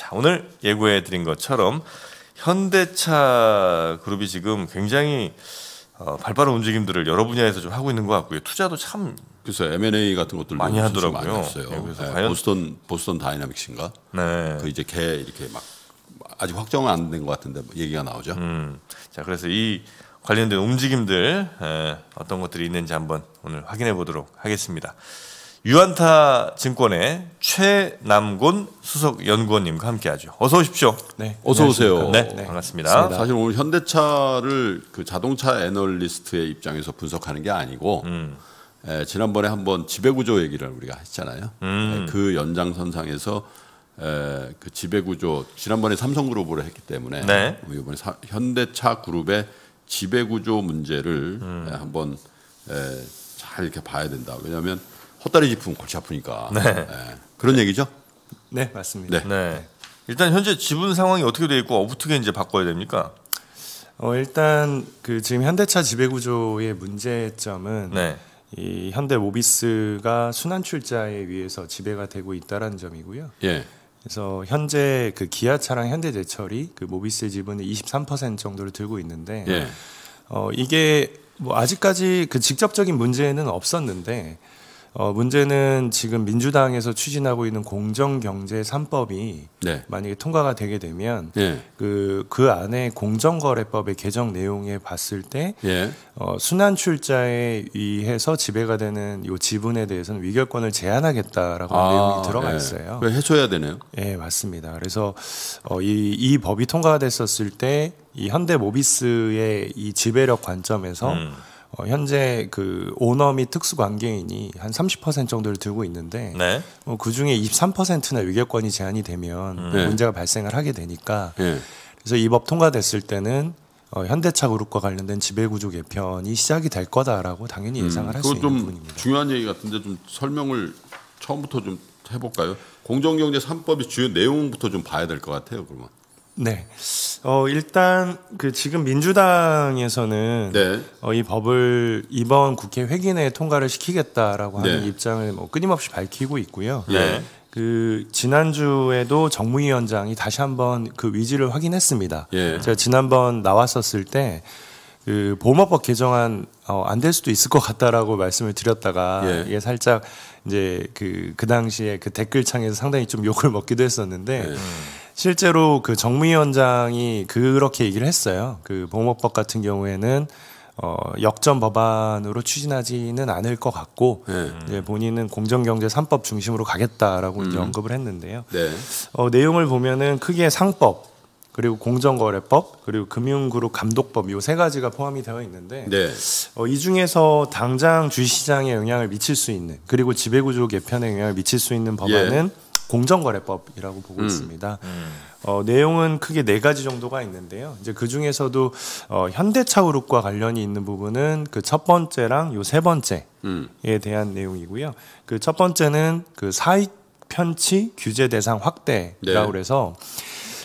자, 오늘 예고해 드린 것처럼 현대차 그룹이 지금 굉장히 어, 발빠른 움직임들을 여러 분야에서 좀 하고 있는 것 같고요. 투자도 참 그래서 M&A 같은 것들 많이 하더라고요. 많이 했 예, 그래서 네, 과연... 보스턴 보스턴 다이나믹스인가? 네. 그 이제 개 이렇게 막 아직 확정은 안 된 것 같은데 얘기가 나오죠. 음. 자, 그래서 이 관련된 움직임들 에, 예, 어떤 것들이 있는지 한번 오늘 확인해 보도록 하겠습니다. 유한타 증권의 최남곤 수석 연구원님과 함께하죠. 어서 오십시오. 네, 어서 오세요. 네, 네. 반갑습니다. 사실 오늘 현대차를 그 자동차 애널리스트의 입장에서 분석하는 게 아니고 음. 에, 지난번에 한번 지배구조 얘기를 우리가 했잖아요. 음. 에, 그 연장선상에서 에, 그 지배구조 지난번에 삼성그룹으로 했기 때문에 네. 어, 이번에 사, 현대차 그룹의 지배구조 문제를 음. 한번 에, 잘 이렇게 봐야 된다. 왜냐하면 헛다리 짚으면 골치 아프니까. 네. 네. 그런 얘기죠? 네, 맞습니다. 네. 네. 일단 현재 지분 상황이 어떻게 돼 있고 어떻게 이제 바꿔야 됩니까? 어, 일단 그 지금 현대차 지배 구조의 문제점은 네. 이 현대 모비스가 순환 출자에 의해서 지배가 되고 있다라는 점이고요. 예. 그래서 현재 그 기아차랑 현대제철이 그 모비스의 지분을 23% 정도를 들고 있는데 예. 어, 이게 뭐 아직까지 그 직접적인 문제는 없었는데 어, 문제는 지금 민주당에서 추진하고 있는 공정경제 삼법이 네. 만약에 통과가 되게 되면 예. 그, 그 안에 공정거래법의 개정 내용에 봤을 때 예. 어, 순환출자에 의해서 지배가 되는 요 지분에 대해서는 위결권을 제한하겠다라고 아, 내용이 들어가 예. 있어요. 그 해줘야 되네요. 예, 맞습니다. 그래서 어, 이, 이 법이 통과됐었을 때 이 현대 모비스의 이 지배력 관점에서 음. 어, 현재 그 오너 및 특수관계인이 한 30% 정도를 들고 있는데 네. 어, 그 중에 23%나 위계권이 제한이 되면 음. 뭐 네. 문제가 발생을 하게 되니까 네. 그래서 이 법 통과됐을 때는 어, 현대차 그룹과 관련된 지배구조 개편이 시작이 될 거다라고 당연히 음. 예상을 음, 할수 있는 부분입니다. 중요한 얘기 같은데 좀 설명을 처음부터 좀 해볼까요? 공정경제 삼법의 주요 내용부터 좀 봐야 될 것 같아요. 그러면 네. 어, 일단 그 지금 민주당에서는 네. 어, 이 법을 이번 국회 회기 내에 통과를 시키겠다라고 하는 네. 입장을 뭐 끊임없이 밝히고 있고요. 네. 네. 그 지난주에도 정무위원장이 다시 한번 그 위지를 확인했습니다. 예. 제가 지난번 나왔었을 때그 보험법 개정안 어, 안 될 수도 있을 것 같다라고 말씀을 드렸다가 예, 이게 살짝 이제 그그 그 당시에 그 댓글창에서 상당히 좀 욕을 먹기도 했었는데 예. 실제로 그 정무위원장이 그렇게 얘기를 했어요. 그 보험업법 같은 경우에는 어, 역전 법안으로 추진하지는 않을 것 같고 네. 이제 본인은 공정경제 삼법 중심으로 가겠다라고 음. 이제 언급을 했는데요. 네. 어, 내용을 보면은 크게 상법 그리고 공정거래법 그리고 금융그룹 감독법 이 세 가지가 포함이 되어 있는데 네. 어, 이 중에서 당장 주시장에 식 영향을 미칠 수 있는 그리고 지배구조 개편에 영향을 미칠 수 있는 예. 법안은 예. 공정거래법이라고 보고 음. 있습니다. 음. 어, 내용은 크게 네 가지 정도가 있는데요. 이제 그 중에서도 어, 현대차우룩과 관련이 있는 부분은 그 첫 번째랑 요 세 번째에 음. 대한 내용이고요. 그 첫 번째는 그 사익 편취 규제 대상 확대라고 네. 그서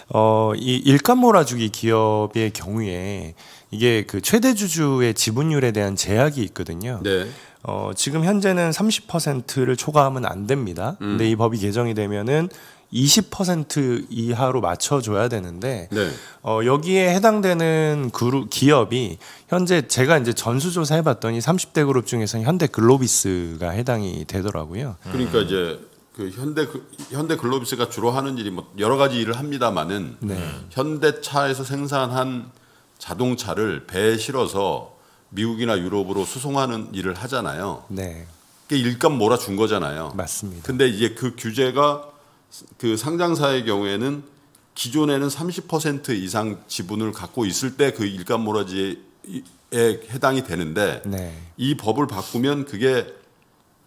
어, 이 일감 몰아주기 기업의 경우에 이게 그 최대 주주의 지분율에 대한 제약이 있거든요. 네. 어, 지금 현재는 30%를 초과하면 안 됩니다. 음. 근데 이 법이 개정이 되면은 20% 이하로 맞춰줘야 되는데 네. 어, 여기에 해당되는 그룹 기업이 현재 제가 이제 전수조사 해봤더니 30대 그룹 중에서 현대 글로비스가 해당이 되더라고요. 그러니까 이제 그 현대 현대 글로비스가 주로 하는 일이 뭐 여러 가지 일을 합니다만은 네. 현대차에서 생산한 자동차를 배에 실어서 미국이나 유럽으로 수송하는 일을 하잖아요. 네. 그 일감 몰아준 거잖아요. 맞습니다. 근데 이제 그 규제가 그 상장사의 경우에는 기존에는 30% 이상 지분을 갖고 있을 때 그 일감 몰아지에 해당이 되는데 네. 이 법을 바꾸면 그게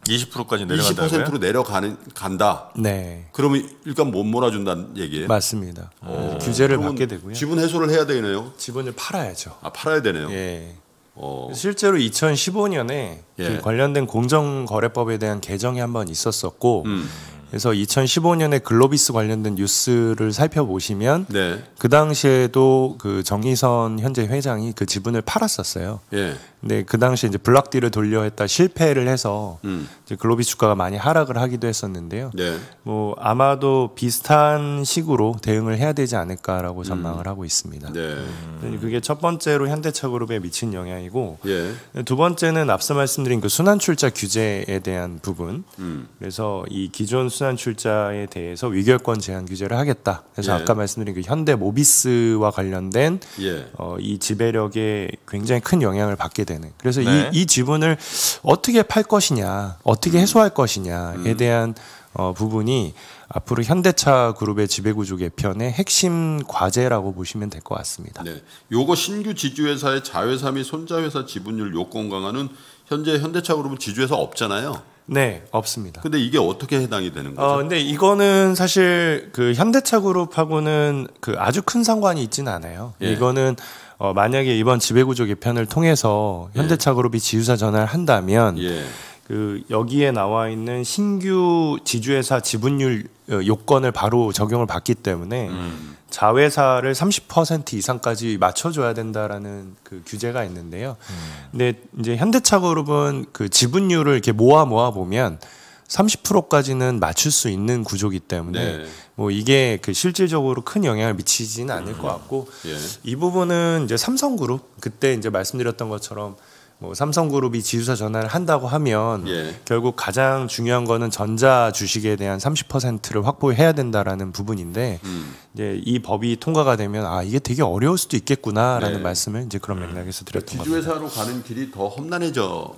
20%까지 내려간다고요? 20%로 내려가는 간다. 네. 그러면 일단 못 몰아준다는 얘기예요. 맞습니다. 어, 규제를 받게 되고요. 지분 해소를 해야 되네요. 지분을 팔아야죠. 아 팔아야 되네요. 예. 어. 실제로 2015년에 예. 그 관련된 공정거래법에 대한 개정이 한번 있었었고 음. 그래서 2015년에 글로비스 관련된 뉴스를 살펴보시면 네. 그 당시에도 그 정의선 현재 회장이 그 지분을 팔았었어요. 예. 근데 그 당시 이제 블락딜을 돌려 했다 실패를 해서 음. 이제 글로비스 주가가 많이 하락을 하기도 했었는데요. 네. 뭐 아마도 비슷한 식으로 대응을 해야 되지 않을까라고 전망을 음. 하고 있습니다. 네. 음. 그게 첫 번째로 현대차그룹에 미친 영향이고 예. 두 번째는 앞서 말씀드린 그 순환 출자 규제에 대한 부분. 음. 그래서 이 기존 순환 출자에 대해서 위결권 제한 규제를 하겠다. 그래서 예. 아까 말씀드린 그 현대 모비스와 관련된 예. 어, 이 지배력에 굉장히 큰 영향을 받게 되는. 그래서 네. 이, 이 지분을 어떻게 팔 것이냐, 어떻게 음. 해소할 것이냐에 음. 대한 어, 부분이 앞으로 현대차 그룹의 지배구조 개편의 핵심 과제라고 보시면 될 것 같습니다. 네, 요거 신규 지주회사의 자회사 및 손자회사 지분율 요건 강화는 현재 현대차 그룹은 지주회사 없잖아요. 네, 없습니다. 근데 이게 어떻게 해당이 되는 거죠? 어, 근데 이거는 사실 그 현대차 그룹하고는 그 아주 큰 상관이 있지는 않아요. 예. 이거는 어, 만약에 이번 지배구조 개편을 통해서 현대차 예. 그룹이 지주사 전환을 한다면 예. 그 여기에 나와 있는 신규 지주회사 지분율 어, 요건을 바로 적용을 받기 때문에 음. 자회사를 30% 이상까지 맞춰줘야 된다라는 그 규제가 있는데요. 음. 근데 이제 현대차그룹은 그 지분율을 이렇게 모아 모아 보면 30%까지는 맞출 수 있는 구조기 때문에 네. 뭐 이게 그 실질적으로 큰 영향을 미치지는 않을 것 음. 같고 예. 이 부분은 이제 삼성그룹 그때 이제 말씀드렸던 것처럼 뭐 삼성그룹이 지주사 전환을 한다고 하면 예. 결국 가장 중요한 거는 전자 주식에 대한 30%를 확보해야 된다라는 부분인데 음. 이제 이 법이 통과가 되면 아 이게 되게 어려울 수도 있겠구나라는 네. 말씀을 이제 그런 맥락에서 드렸던 거죠. 그러니까 지주회사로 겁니다. 가는 길이 더 험난해져.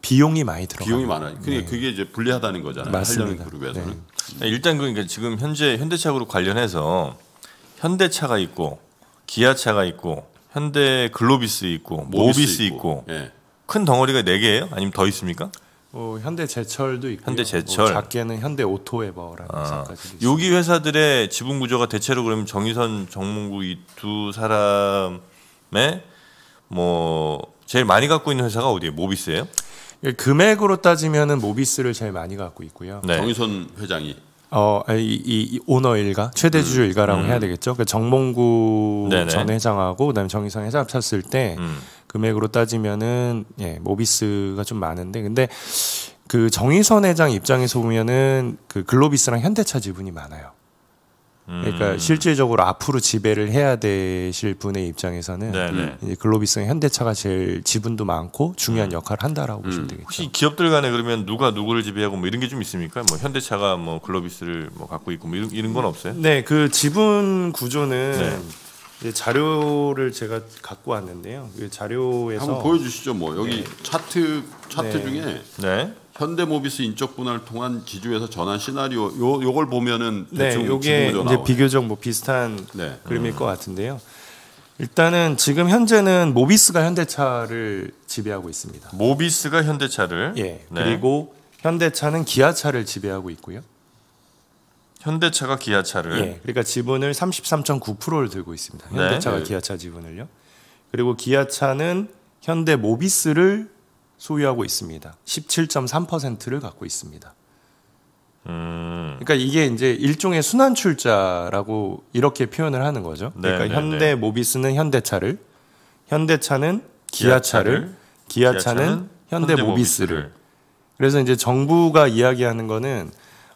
비용이 많이 들어. 비용이 많아. 그러니까 네. 그게 이제 불리하다는 거잖아요. 맞습니다. 그룹에서는. 네. 네. 일단 그러니까 지금 현재 현대차 그룹 관련해서 현대차가 있고 기아차가 있고 현대 글로비스 있고 모비스, 모비스 있고, 있고. 예. 큰 덩어리가 네개예요 아니면 더 있습니까? 어, 현대 제철도 있고 현대 뭐 제철 뭐 작게는 현대 오토에버라는 아, 회사까지 여기 회사들의 지분 구조가 대체로 그러면 정의선 정문구 이 두 사람의 뭐 제일 많이 갖고 있는 회사가 어디예요? 모비스예요? 예, 금액으로 따지면은 모비스를 제일 많이 갖고 있고요. 네. 정의선 회장이 어이 아, 이, 오너 일가 최대 주주 일가라고 음. 해야 음. 되겠죠. 그 정몽구 네네. 전 회장하고 그다음에 정의선 회장 합쳤을 때 음. 금액으로 따지면은 예 모비스가 좀 많은데 근데 그 정의선 회장 입장에서 보면은 그 글로비스랑 현대차 지분이 많아요. 그러니까 음. 실질적으로 앞으로 지배를 해야 되실 분의 입장에서는 네, 네. 이제 글로비스는 현대차가 제일 지분도 많고 중요한 음. 역할을 한다라고 음. 보시면 되겠죠. 혹시 기업들 간에 그러면 누가 누구를 지배하고 뭐 이런 게 좀 있습니까? 뭐 현대차가 뭐 글로비스를 뭐 갖고 있고 뭐 이런, 이런 건 없어요? 네, 그 지분 구조는 네. 자료를 제가 갖고 왔는데요. 그 자료에서 한번 보여주시죠. 뭐 여기 네. 차트 차트 네. 중에 네. 현대모비스 인적 분할 통한 기조에서 전환 시나리오 요 요걸 보면은 네, 대충 네, 요게 이제 비교적 뭐 비슷한 네. 그림일 음. 것 같은데요. 일단은 지금 현재는 모비스가 현대차를 지배하고 있습니다. 모비스가 현대차를 예. 네. 그리고 현대차는 기아차를 지배하고 있고요. 현대차가 기아차를 예. 그러니까 지분을 33.9%를 들고 있습니다. 네. 현대차가 기아차 지분을요. 그리고 기아차는 현대 모비스를 소유하고 있습니다. 17.3%를 갖고 있습니다. 음. 그러니까 이게 이제 일종의 순환 출자라고 이렇게 표현을 하는 거죠. 네, 그러니까 네, 현대 네. 모비스는 현대차를, 현대차는 기아차를, 기아차는, 기아차는 현대, 모비스를. 그래서 이제 정부가 이야기하는 거는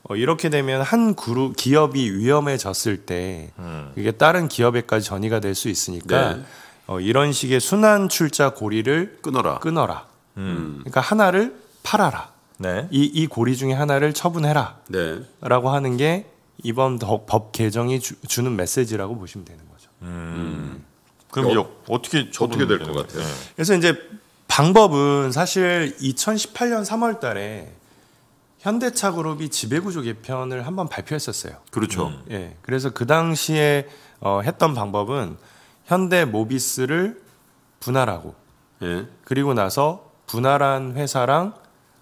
어, 이렇게 되면 한 그룹 기업이 위험해졌을 때 음. 이게 다른 기업에까지 전이가 될 수 있으니까 네. 어, 이런 식의 순환 출자 고리를 끊어라. 끊어라. 음. 그러니까 하나를 팔아라. 네. 이, 이 고리 중에 하나를 처분해라. 네. 라고 하는 게 이번 법 개정이 주, 는 메시지라고 보시면 되는 거죠. 음. 음. 그럼 여, 어떻게 어떻게 될 것 같아요? 네. 그래서 이제 방법은 사실 2018년 3월 달에 현대차 그룹이 지배구조 개편을 한번 발표했었어요. 그렇죠. 음. 예. 그래서 그 당시에 어, 했던 방법은 현대 모비스를 분할하고 예. 그리고 나서 분할한 회사랑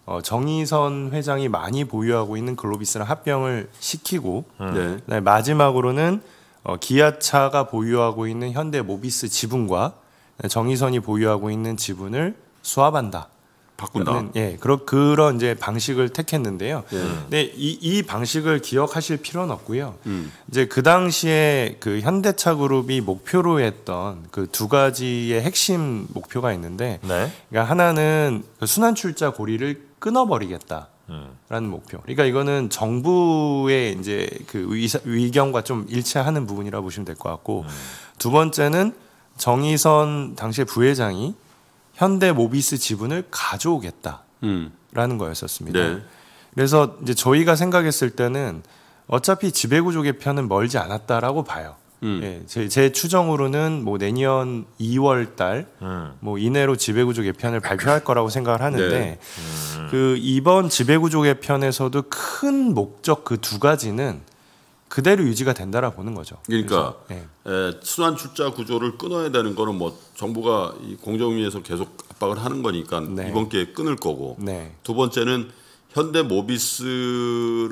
어, 정의선 회장이 많이 보유하고 있는 글로비스랑 합병을 시키고 음. 네. 마지막으로는 어, 기아차가 보유하고 있는 현대 모비스 지분과 정의선이 보유하고 있는 지분을 수합한다. 바꾼다. 예, 그런 그런 이제 방식을 택했는데요. 예. 근데 이, 이 방식을 기억하실 필요는 없고요. 음. 이제 그 당시에 그 현대차 그룹이 목표로 했던 그 두 가지의 핵심 목표가 있는데, 네. 그러니까 하나는 그 순환 출자 고리를 끊어버리겠다. 라는 음. 목표. 그러니까 이거는 정부의 이제 그 의견과 의좀 일치하는 부분이라 고 보시면 될 것 같고 음. 두 번째는 정의선 당시의 부회장이 현대 모비스 지분을 가져오겠다라는 음. 거였었습니다. 네. 그래서 이제 저희가 생각했을 때는 어차피 지배구조 개편은 멀지 않았다라고 봐요. 음. 예, 제, 제, 추정으로는 뭐 내년 2월 달뭐 음. 이내로 지배구조 개편을 발표할 거라고 생각을 하는데 네. 음. 그 이번 지배구조 개편에서도 큰 목적 그 두 가지는 그대로 유지가 된다라 고 보는 거죠. 그러니까 예. 에, 순환 출자 구조를 끊어야 되는 거는 뭐 정부가 이 공정위에서 계속 압박을 하는 거니까 네. 이번 기회에 끊을 거고 네. 두 번째는 현대 모비스를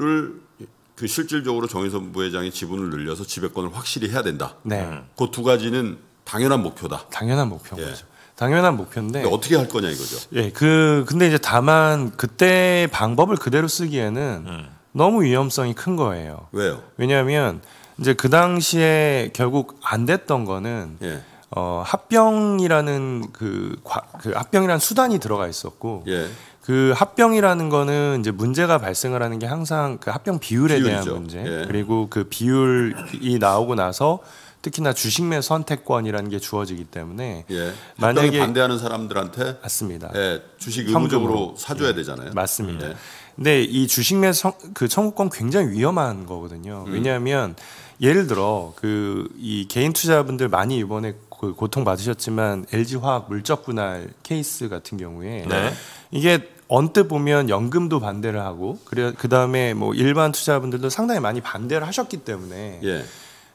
그 실질적으로 정의선 부회장의 지분을 늘려서 지배권을 확실히 해야 된다. 네. 음. 그두 가지는 당연한 목표다. 당연한 목표인 예. 거죠. 당연한 목표인데 어떻게 할 거냐 이거죠. 예, 그 근데 이제 다만 그때 방법을 그대로 쓰기에는 음. 너무 위험성이 큰 거예요. 왜요? 왜냐하면 이제 그 당시에 결국 안 됐던 거는 예. 어, 합병이라는 그, 그 합병이라는 수단이 들어가 있었고 예. 그 합병이라는 거는 이제 문제가 발생을 하는 게 항상 그 합병 비율에 비율이죠. 대한 문제 예. 그리고 그 비율이 나오고 나서 특히나 주식매 선택권이라는 게 주어지기 때문에 예. 만약에 반대하는 사람들한테 맞습니다. 예, 주식 의무적으로 사줘야 예. 되잖아요. 맞습니다. 예. 근데 이 주식 매그 청구권 굉장히 위험한 거거든요. 음. 왜냐하면 예를 들어 그 이 개인 투자분들 많이 이번에 그 고통 받으셨지만 LG 화학 물적 분할 케이스 같은 경우에 네. 이게 언뜻 보면 연금도 반대를 하고 그래 그 다음에 뭐 일반 투자분들도 상당히 많이 반대를 하셨기 때문에 예.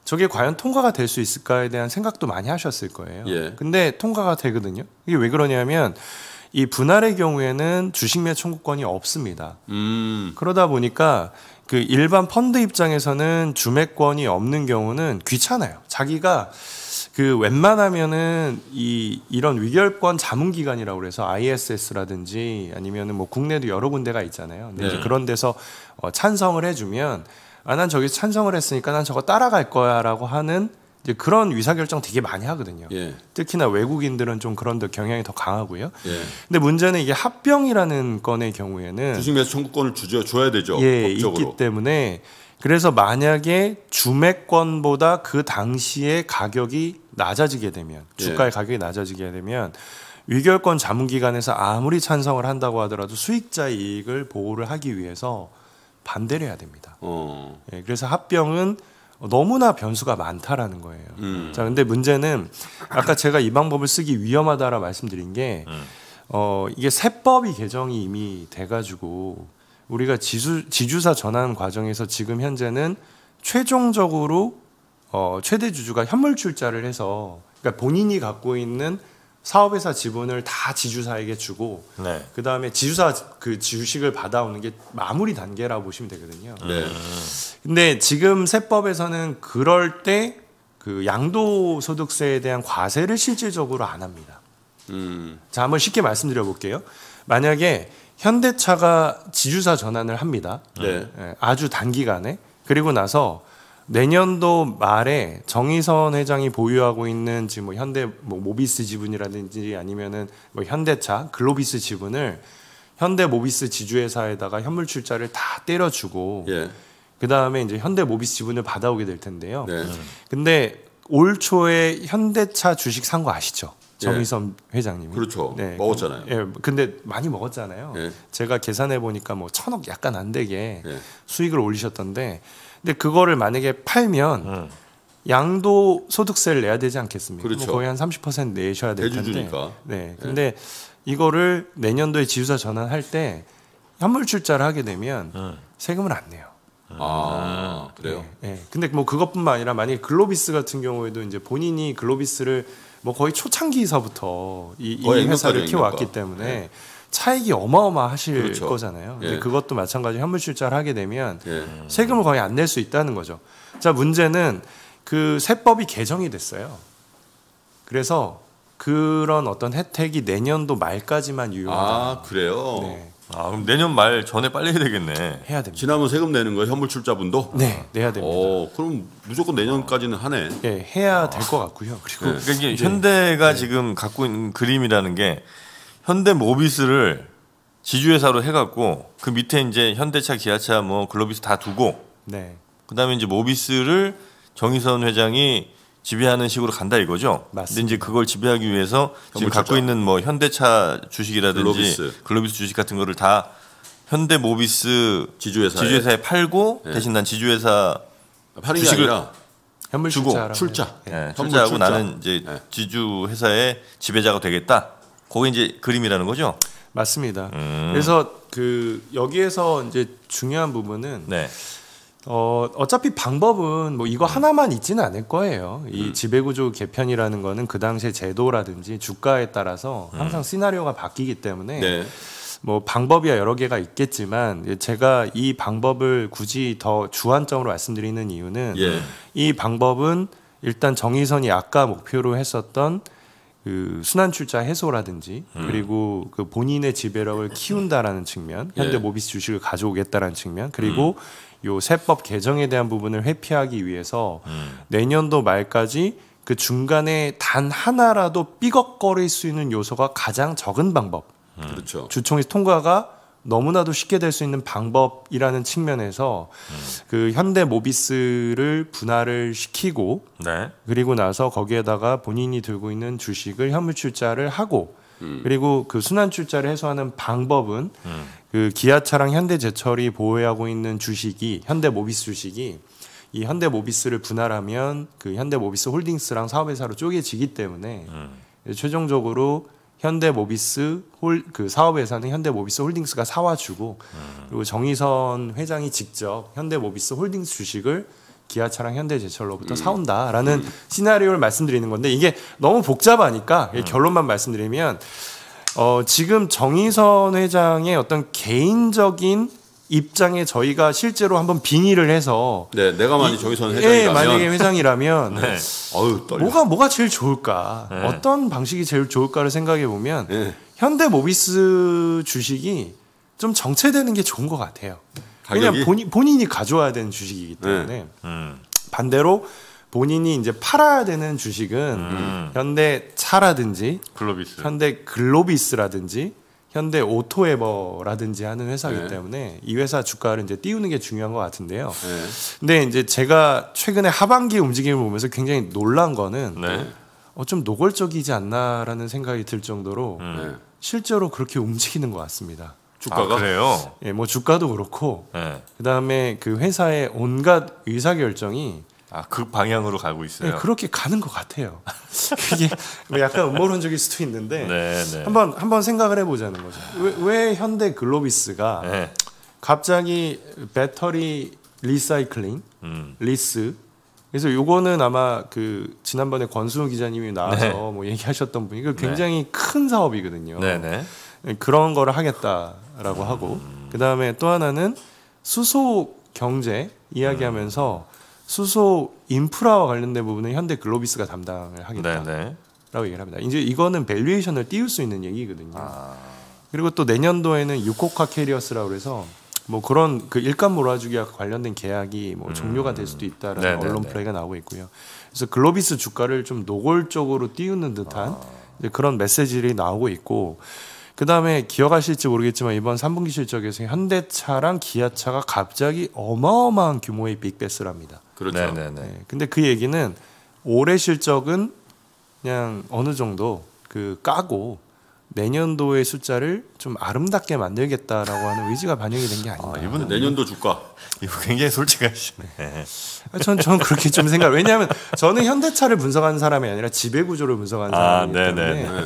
저게 과연 통과가 될 수 있을까에 대한 생각도 많이 하셨을 거예요. 예. 근데 통과가 되거든요. 이게 왜 그러냐면 이 분할의 경우에는 주식매 청구권이 없습니다. 음. 그러다 보니까 그 일반 펀드 입장에서는 주매권이 없는 경우는 귀찮아요. 자기가 그 웬만하면은 이 이런 위결권 자문 기관이라고 그래서 ISS라든지 아니면은 뭐 국내도 여러 군데가 있잖아요. 근데 네. 그런 데서 어, 찬성을 해주면 아 난 저기 찬성을 했으니까 난 저거 따라갈 거야라고 하는 이제 그런 의사 결정 되게 많이 하거든요. 예. 특히나 외국인들은 좀 그런 더 경향이 더 강하고요. 예. 근데 문제는 이게 합병이라는 건의 경우에는 주식에서 청구권을 주 줘야 되죠. 예, 법적으로. 있기 때문에 그래서 만약에 주매권보다 그 당시에 가격이 낮아지게 되면 예. 주가의 가격이 낮아지게 되면 위결권 자문기관에서 아무리 찬성을 한다고 하더라도 수익자 이익을 보호를 하기 위해서 반대를 해야 됩니다. 어. 예, 그래서 합병은 너무나 변수가 많다라는 거예요. 음. 자, 근데 문제는 아까 제가 이 방법을 쓰기 위험하다라 말씀드린 게 음. 어, 이게 세법이 개정이 이미 돼가지고 우리가 지수 지주사 전환 과정에서 지금 현재는 최종적으로 어, 최대 주주가 현물출자를 해서 그러니까 본인이 갖고 있는 사업회사 지분을 다 지주사에게 주고 네. 그 다음에 지주사 그 주식을 받아오는 게 마무리 단계라고 보시면 되거든요. 네. 네. 근데 지금 세법에서는 그럴 때 그 양도 소득세에 대한 과세를 실질적으로 안 합니다. 음. 자 한번 쉽게 말씀드려 볼게요. 만약에 현대차가 지주사 전환을 합니다. 네. 예, 아주 단기간에 그리고 나서 내년도 말에 정의선 회장이 보유하고 있는 지금 뭐 현대 뭐 모비스 지분이라든지 아니면은 뭐 현대차 글로비스 지분을 현대 모비스 지주회사에다가 현물 출자를 다 때려주고 예. 그 다음에 이제 현대 모비스 지분을 받아오게 될 텐데요. 네. 근데 올 초에 현대차 주식 산 거 아시죠? 예. 정의선 예. 회장님이 그렇죠. 네. 먹었잖아요. 예, 근데 많이 먹었잖아요. 예. 제가 계산해 보니까 뭐 천억 약간 안 되게 예. 수익을 올리셨던데 근데 그거를 만약에 팔면 음. 양도 소득세를 내야 되지 않겠습니까? 그렇죠. 뭐 거의 한 30% 내셔야 될 텐데. 대주주니까. 네. 네. 근데 네. 이거를 내년도에 지주사 전환할 때 현물 출자를 하게 되면 음. 세금을 안 내요. 아, 아 그래요? 네. 네. 근데 뭐 그것뿐만 아니라 만약에 글로비스 같은 경우에도 이제 본인이 글로비스를 뭐 거의 초창기서부터 이, 이 회사를 키워왔기 때문에 네. 차익이 어마어마하실 그렇죠. 거잖아요. 근데 예. 그것도 마찬가지 로 현물 출자를 하게 되면 예. 세금을 거의 안 낼 수 있다는 거죠. 자 문제는 그 세법이 개정이 됐어요. 그래서 그런 어떤 혜택이 내년도 말까지만 유효하다. 아 그래요. 네. 아 그럼 내년 말 전에 빨리 해야 되겠네. 해야 됩니다. 지난번 세금 내는 거 현물 출자분도 네 내야 됩니다. 어 그럼 무조건 내년까지는 하네. 네 해야 될 것 같고요. 그리고 네. 그러니까 현대가 네. 지금 갖고 있는 그림이라는 게 현대 모비스를 지주회사로 해갖고 그 밑에 이제 현대차, 기아차, 뭐 글로비스 다 두고 네. 그다음에 이제 모비스를 정의선 회장이 지배하는 식으로 간다 이거죠. 맞습니다. 근데 이제 그걸 지배하기 위해서 지금 갖고 주자. 있는 뭐 현대차 주식이라든지 글로비스. 글로비스 주식 같은 거를 다 현대 모비스 지주회사에, 지주회사에 팔고 네. 대신 난 지주회사 주식을 현물 주고 출자, 네. 네. 출자하고 출자. 나는 이제 예. 지주회사의 지배자가 되겠다. 그게 이제 그림이라는 거죠. 맞습니다. 음. 그래서 그 여기에서 이제 중요한 부분은 네. 어, 어차피 방법은 뭐 이거 음. 하나만 있지는 않을 거예요. 이 음. 지배구조 개편이라는 거는 그 당시의 제도라든지 주가에 따라서 음. 항상 시나리오가 바뀌기 때문에 네. 뭐 방법이야 여러 개가 있겠지만 제가 이 방법을 굳이 더 주안점으로 말씀드리는 이유는 예. 이 방법은 일단 정의선이 아까 목표로 했었던 그 순환 출자 해소라든지 음. 그리고 그 본인의 지배력을 키운다라는 측면, 예. 현대 모비스 주식을 가져오겠다라는 측면, 그리고 음. 요 세법 개정에 대한 부분을 회피하기 위해서 음. 내년도 말까지 그 중간에 단 하나라도 삐걱거릴 수 있는 요소가 가장 적은 방법. 음. 그렇죠. 주총이 통과가 너무나도 쉽게 될 수 있는 방법이라는 측면에서 음. 그 현대 모비스를 분할을 시키고 네. 그리고 나서 거기에다가 본인이 들고 있는 주식을 현물 출자를 하고 음. 그리고 그 순환 출자를 해소하는 방법은 음. 그 기아차랑 현대제철이 보유하고 있는 주식이 현대 모비스 주식이 이 현대 모비스를 분할하면 그 현대 모비스 홀딩스랑 사업회사로 쪼개지기 때문에 음. 최종적으로 현대모비스 홀 그 사업에서는 현대모비스 홀딩스가 사와주고 음. 그리고 정의선 회장이 직접 현대모비스 홀딩스 주식을 기아차랑 현대제철로부터 음. 사온다라는 음. 시나리오를 말씀드리는 건데 이게 너무 복잡하니까 음. 결론만 말씀드리면 어, 지금 정의선 회장의 어떤 개인적인 입장에 저희가 실제로 한번 빙의를 해서 네, 내가 만약 정의선 예, 회장이라면 예, 만약에 회장이라면 네. 어유 뭐가 뭐가 제일 좋을까? 네. 어떤 방식이 제일 좋을까를 생각해 보면 네. 현대 모비스 주식이 좀 정체되는 게 좋은 것 같아요. 가격이? 왜냐 본인, 본인이 가져와야 되는 주식이기 네. 때문에 음. 반대로 본인이 이제 팔아야 되는 주식은 음. 현대 차라든지 글로비스. 현대 글로비스라든지 현대 오토에버라든지 하는 회사이기 네. 때문에 이 회사 주가를 이제 띄우는 게 중요한 것 같은데요. 네. 근데 이제 제가 최근에 하반기 움직임을 보면서 굉장히 놀란 거는 네. 어, 좀 노골적이지 않나라는 생각이 들 정도로 음. 네. 실제로 그렇게 움직이는 것 같습니다. 주가가 아, 그래요? 예, 뭐 주가도 그렇고 네. 그다음에 그 회사의 온갖 의사 결정이 아, 그 방향으로 가고 있어요. 네, 그렇게 가는 것 같아요. 이게 뭐 약간 음모론적일 수도 있는데 네, 네. 한번 한번 생각을 해보자는 거죠. 왜, 왜 현대 글로비스가 네. 갑자기 배터리 리사이클링, 음. 리스 그래서 요거는 아마 그 지난번에 권수호 기자님이 나와서 네. 뭐 얘기하셨던 분이 그 굉장히 큰 사업이거든요. 그런 거를 하겠다라고 음. 하고 그 다음에 또 하나는 수소 경제 이야기하면서 음. 수소 인프라와 관련된 부분은 현대 글로비스가 담당을 하겠다라고 네네. 네. 얘기를 합니다. 이제 이거는 밸류에이션을 띄울 수 있는 얘기거든요. 아. 그리고 또 내년도에는 유코카 캐리어스라고 해서 뭐 그런 그 일감 몰아주기와 관련된 계약이 뭐 음. 종료가 될 수도 있다라는 네네네. 음. 네, 언론 네. 플레이가 나오고 있고요. 그래서 글로비스 주가를 좀 노골적으로 띄우는 듯한 아. 그런 메시지들이 나오고 있고 그 다음에 기억하실지 모르겠지만 이번 3분기 실적에서 현대차랑 기아차가 갑자기 어마어마한 규모의 빅베스랍니다. 그렇죠. 네네네. 네. 근데 그 얘기는 올해 실적은 그냥 어느 정도 그 까고 내년도의 숫자를 좀 아름답게 만들겠다라고 하는 의지가 반영이 된 게 아, 아닌가. 아, 이분은 내년도 주가. 이분 굉장히 솔직하시네. 네. 아, 전, 전 그렇게 좀 생각. 왜냐하면 저는 현대차를 분석하는 사람이 아니라 지배 구조를 분석하는 아, 사람이기 때문에.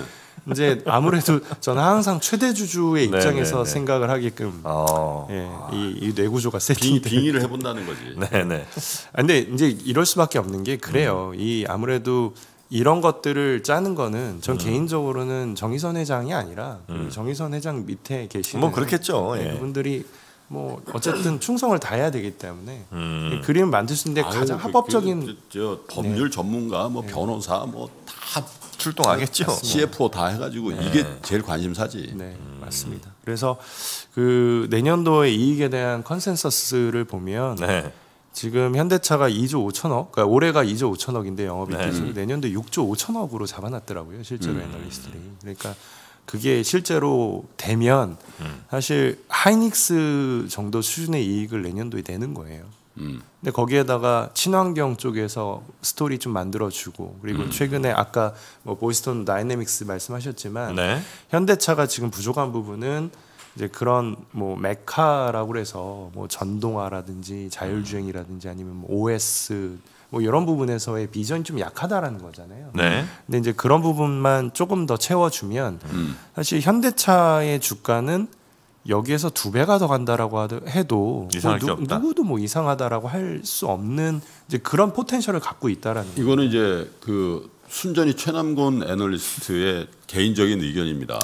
이제 아무래도 저는 항상 최대 주주의 네, 입장에서 네네 네. 생각을 하게끔 어. 예, 이, 이 뇌구조가 세팅 빙의를 해본다는 거지. 네네. 네. 아, 근데 이제 이럴 수밖에 없는 게 그래요. 음. 이 아무래도 이런 것들을 짜는 거는 전 음. 개인적으로는 정의선 회장이 아니라 음. 정의선 회장 밑에 계시는 뭐 그렇겠죠. 예. 그분들이 뭐 어쨌든 충성을 다해야 되기 때문에 음. 그림 을 만들 수 있는데 가장 아유, 그 합법적인 그, 그, 저, 법률 네. 전문가 뭐 변호사 뭐다 출동하겠죠. 맞습니다. 아, CFO 다 해가지고 네. 이게 제일 관심사지. 네, 음. 맞습니다. 그래서 그 내년도의 이익에 대한 컨센서스를 보면 네. 지금 현대차가 2조 5천억, 그러니까 올해가 2조 5천억인데 영업이익이 네. 내년도 6조 5천억으로 잡아놨더라고요. 실제로 음. 애널리스트들이. 그러니까 그게 실제로 되면 음. 사실 하이닉스 정도 수준의 이익을 내년도에 내는 거예요. 근데 거기에다가 친환경 쪽에서 스토리 좀 만들어주고 그리고 음. 최근에 아까 뭐 보이스톤 다이내믹스 말씀하셨지만 네. 현대차가 지금 부족한 부분은 이제 그런 뭐 메카라고 그래서 뭐 전동화라든지 자율주행이라든지 아니면 뭐 OS 뭐 이런 부분에서의 비전이 좀 약하다라는 거잖아요. 네. 근데 이제 그런 부분만 조금 더 채워주면 음. 사실 현대차의 주가는 여기에서 두 배가 더 간다라고 해도 뭐 이상할 뭐, 누, 누구도 뭐 이상하다라고 할 수 없는 이제 그런 포텐셜을 갖고 있다라는 이거는 이제 그 순전히 최남곤 애널리스트의 개인적인 의견입니다.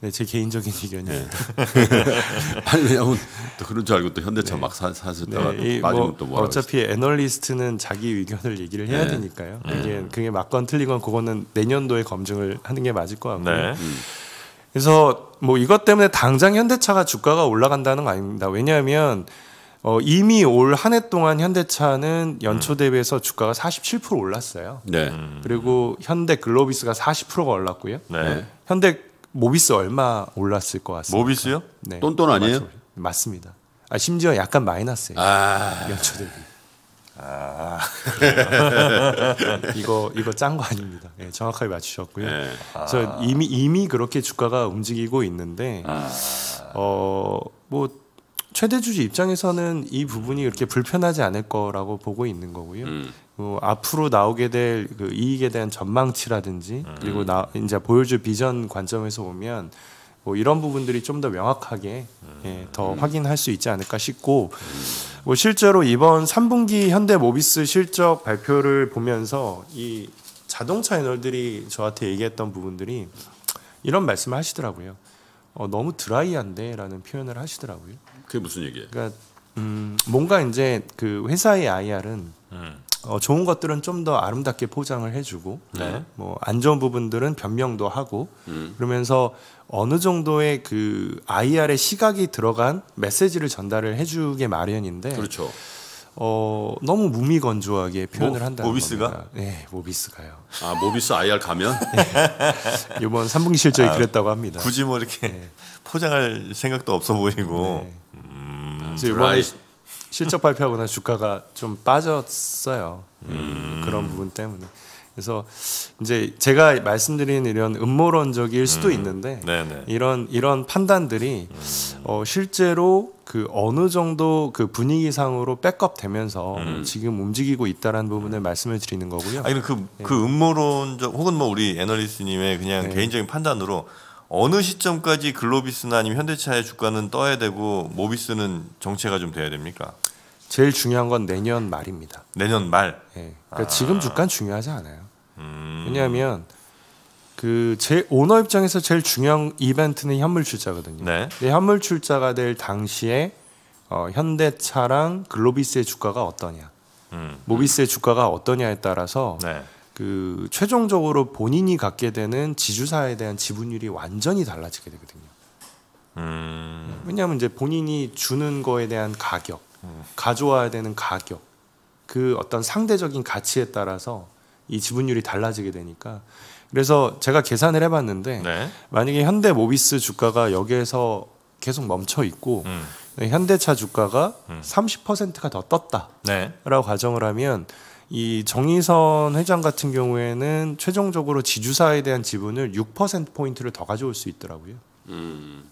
네, 제 개인적인 의견이에요. 네. 아니 왜냐면 또 그런 줄 알고 또 현대차 네. 막 사, 셨다가 네, 뭐, 또 어차피 애널리스트는 자기 의견을 얘기를 해야 네. 되니까요. 그 그게 맞건 틀리건 그거는 내년도에 검증을 하는 게 맞을 것 같고요. 네. 음. 그래서 뭐 이것 때문에 당장 현대차가 주가가 올라간다는 거 아닙니다. 왜냐하면 어, 이미 올 한 해 동안 현대차는 연초 음. 대비해서 주가가 47% 올랐어요. 네. 그리고 현대 글로비스가 40%가 올랐고요. 네. 네. 현대 모비스 얼마 올랐을 것 같습니다. 모비스요? 네. 똔똔 아니에요? 맞습니다. 아, 심지어 약간 마이너스예요. 아... 연초 대비. 아. 이거 이거 짠 거 아닙니다. 네, 정확하게 맞추셨고요. 네. 그래 아. 이미 이미 그렇게 주가가 움직이고 있는데 아. 어뭐 최대 주주 입장에서는 이 부분이 그렇게 불편하지 않을 거라고 보고 있는 거고요. 음. 뭐 앞으로 나오게 될그 이익에 대한 전망치라든지 음. 그리고 나 이제 보여줄 비전 관점에서 보면 뭐 이런 부분들이 좀 더 명확하게 음. 예, 더 음. 확인할 수 있지 않을까 싶고. 음. 뭐 실제로 이번 3분기 현대모비스 실적 발표를 보면서 이 자동차 애널들이 저한테 얘기했던 부분들이 이런 말씀을 하시더라고요. 어, 너무 드라이한데라는 표현을 하시더라고요. 그게 무슨 얘기예요? 그러니까 음, 뭔가 이제 그 회사의 IR은 음. 어, 좋은 것들은 좀 더 아름답게 포장을 해주고 네. 뭐안 좋은 부분들은 변명도 하고 음. 그러면서 어느 정도의 그 IR의 시각이 들어간 메시지를 전달을 해주게 마련인데 그렇죠. 어 너무 무미건조하게 표현을 모, 한다는 모비스가 겁니다. 네 모비스가요. 아 모비스 IR 가면 네. 이번 삼분기 실적이 아, 그랬다고 합니다. 굳이 뭐 이렇게 네. 포장할 생각도 없어 보이고. 네. 음, 이번 실적 발표하고 나 주가가 좀 빠졌어요. 음. 그런 부분 때문에. 그래서 이제 제가 말씀드린 이런 음모론적일 수도 음, 있는데 네네. 이런 이런 판단들이 음. 어, 실제로 그 어느 정도 그 분위기상으로 백업되면서 음. 지금 움직이고 있다라는 부분을 음. 말씀을 드리는 거고요. 아니 그그 네. 예. 그 음모론적 혹은 뭐 우리 애널리스트님의 그냥 네. 개인적인 판단으로 어느 시점까지 글로비스나 아니면 현대차의 주가는 떠야 되고 모비스는 정체가 좀 돼야 됩니까? 제일 중요한 건 내년 말입니다. 내년 말. 네. 그러니까 아. 지금 주가 중요하지 않아요. 음. 왜냐하면 그 제 오너 입장에서 제일 중요한 이벤트는 현물출자거든요. 네. 근데 현물출자가 될 당시에 어, 현대차랑 글로비스의 주가가 어떠냐, 음. 모비스의 주가가 어떠냐에 따라서 네. 그 최종적으로 본인이 갖게 되는 지주사에 대한 지분율이 완전히 달라지게 되거든요. 음. 왜냐하면 이제 본인이 주는 거에 대한 가격, 음. 가져와야 되는 가격, 그 어떤 상대적인 가치에 따라서 이 지분율이 달라지게 되니까 그래서 제가 계산을 해봤는데 네. 만약에 현대 모비스 주가가 여기에서 계속 멈춰 있고 음. 현대차 주가가 음. 30%가 더 떴다라고 네. 가정을 하면 이 정의선 회장 같은 경우에는 최종적으로 지주사에 대한 지분을 6% 포인트를 더 가져올 수 있더라고요. 음.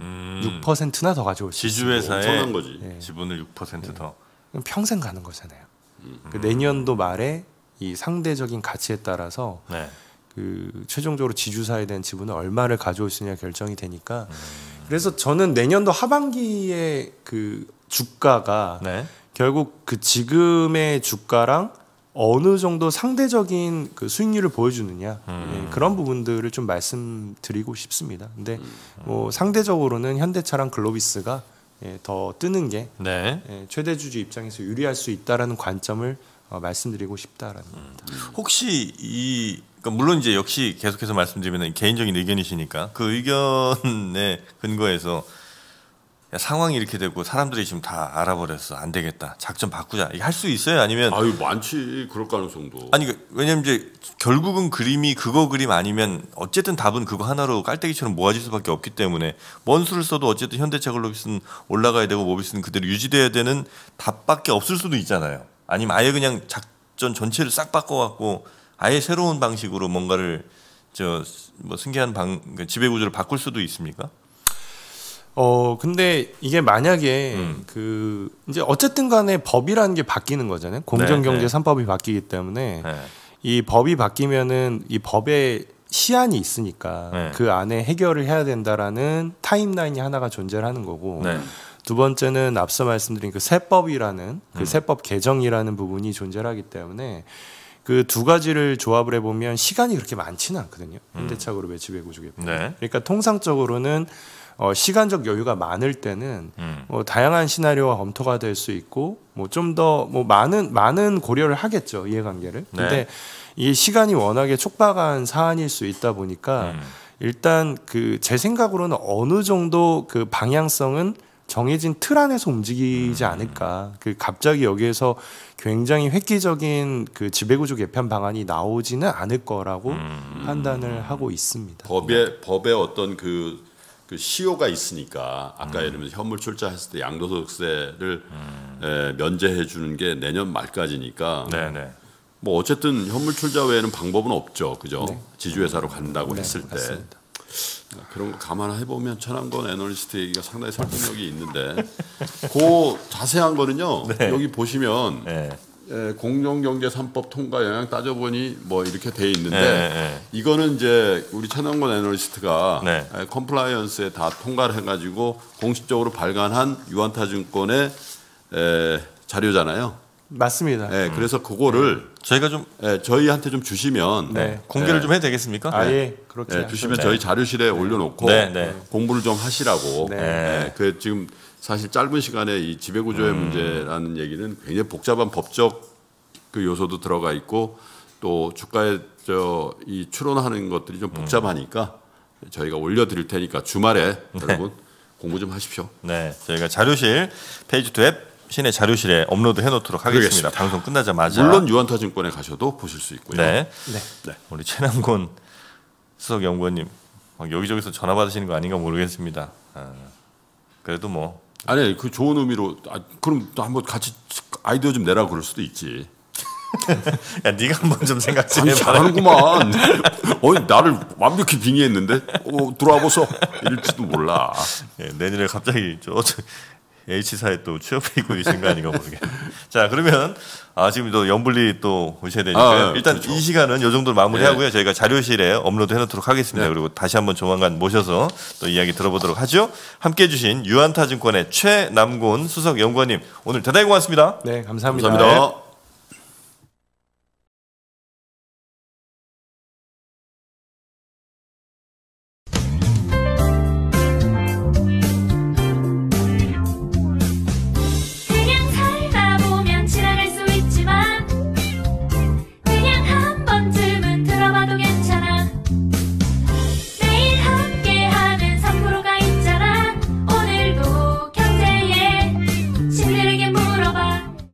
음. 6%나 더 가져올 수 지주회사에 거지. 네. 지분을 6% 네. 더. 평생 가는 거잖아요. 음. 그 내년도 말에 이 상대적인 가치에 따라서 네. 그 최종적으로 지주사에 대한 지분을 얼마를 가져올 수 있냐 결정이 되니까 음. 그래서 저는 내년도 하반기에 그 주가가 네. 결국 그 지금의 주가랑 어느 정도 상대적인 그 수익률을 보여주느냐 예, 음. 예, 그런 부분들을 좀 말씀드리고 싶습니다. 근데 음. 뭐 상대적으로는 현대차랑 글로비스가 예, 더 뜨는 게 네. 예, 최대 주주 입장에서 유리할 수 있다라는 관점을 어, 말씀드리고 싶다라는 음. 겁니다. 음. 혹시 이 그러니까 물론 이제 역시 계속해서 말씀드리면 개인적인 의견이시니까 그 의견에 근거해서 야, 상황이 이렇게 되고 사람들이 지금 다 알아버렸어 안 되겠다 작전 바꾸자 이할수 있어요 아니면 아유 많지 그럴 가능성도 아니 그, 왜냐면 이제 결국은 그림이 그거 그림 아니면 어쨌든 답은 그거 하나로 깔때기처럼 모아질 수밖에 없기 때문에 뭔 수를 써도 어쨌든 현대차 글로비스는 올라가야 되고 모비스는 그대로 유지돼야 되는 답밖에 없을 수도 있잖아요 아니면 아예 그냥 작전 전체를 싹 바꿔갖고 아예 새로운 방식으로 뭔가를 저 뭐 승계한 방 그러니까 지배 구조를 바꿀 수도 있습니까? 어 근데 이게 만약에 음. 그 이제 어쨌든 간에 법이라는 게 바뀌는 거잖아요. 공정경제 네, 네. 삼법이 바뀌기 때문에 네. 이 법이 바뀌면은 이 법의 시한이 있으니까 네. 그 안에 해결을 해야 된다라는 타임라인이 하나가 존재를 하는 거고 네. 두 번째는 앞서 말씀드린 그 세법이라는 그 음. 세법 개정이라는 부분이 존재하기 때문에 그 두 가지를 조합을 해보면 시간이 그렇게 많지는 않거든요. 현대차 그룹의 지배구조개 편. 네. 그러니까 통상적으로는 어, 시간적 여유가 많을 때는 음. 뭐 다양한 시나리오와 검토가 될 수 있고 뭐 좀 더뭐 뭐 많은 많은 고려를 하겠죠 이해관계를. 네. 근데 이 시간이 워낙에 촉박한 사안일 수 있다 보니까 음. 일단 그 제 생각으로는 어느 정도 그 방향성은 정해진 틀 안에서 움직이지 음. 않을까. 그 갑자기 여기에서 굉장히 획기적인 그 지배구조 개편 방안이 나오지는 않을 거라고 음. 판단을 하고 있습니다. 법에 네. 법에 어떤 그, 그 시효가 있으니까 아까 음. 예를 들면 현물 출자했을 때 양도소득세를 음. 에, 예, 면제해 주는 게 내년 말까지니까. 네네. 네. 뭐 어쨌든 현물 출자 외에는 방법은 없죠, 그죠? 네. 지주회사로 간다고 네, 했을 때. 맞습니다. 그런 거 감안해 보면 천안권 애널리스트 얘기가 상당히 설득력이 있는데 그 자세한 거는요 네. 여기 보시면 네. 예, 공정경제 3법 통과 영향 따져보니 뭐 이렇게 돼 있는데 네. 네, 네. 이거는 이제 우리 천안권 애널리스트가 네. 예, 컴플라이언스에 다 통과를 해가지고 공식적으로 발간한 유한타증권의 에, 예, 자료잖아요. 맞습니다. 네, 그래서 그거를 음. 저희가 좀 네, 저희한테 좀 주시면 네, 네. 공개를 좀 네. 해도 되겠습니까? 아, 네. 예, 그렇게 네, 주시면 하 저희 자료실에 올려놓고 공부를 좀 하시라고. 네. 그 지금 사실 짧은 시간에 이 지배구조의 음. 문제라는 얘기는 굉장히 복잡한 법적 그 요소도 들어가 있고 또 주가에 저이 추론하는 것들이 좀 음. 복잡하니까 음. 저희가 올려드릴 테니까 주말에 여러분 공부 좀 하십시오. 네, 저희가 자료실 페이지 2앱 신의 자료실에 업로드 해놓도록 하겠습니다. 방송 끝나자마자 물론 유한타증권에 가셔도 보실 수 있고요. 네. 네. 네. 우리 최남곤 수석 연구원님 여기저기서 전화 받으시는 거 아닌가 모르겠습니다. 아, 그래도 뭐 아니 그 좋은 의미로 아, 그럼 또 한번 같이 아이디어 좀 내라 그럴 수도 있지. 야 네가 한번 좀 생각 좀 해봐. 잘하는구만. 어 나를 완벽히 빙의했는데 어, 들어와 보소 이럴지도 몰라. 예, 내년에 갑자기 저 H사에 또 취업해있고 계신 거 아닌가 모르겠네요. 자, 그러면 아, 지금 또 연불리 또 오셔야 되니까 아, 네. 일단 그렇죠. 이 시간은 요 정도로 마무리하고요. 네. 저희가 자료실에 업로드 해놓도록 하겠습니다. 네. 그리고 다시 한번 조만간 모셔서 또 이야기 들어보도록 하죠. 함께 해주신 유한타증권의 최남곤 수석연구원님 오늘 대단히 고맙습니다. 네, 감사합니다. 감사합니다. 네.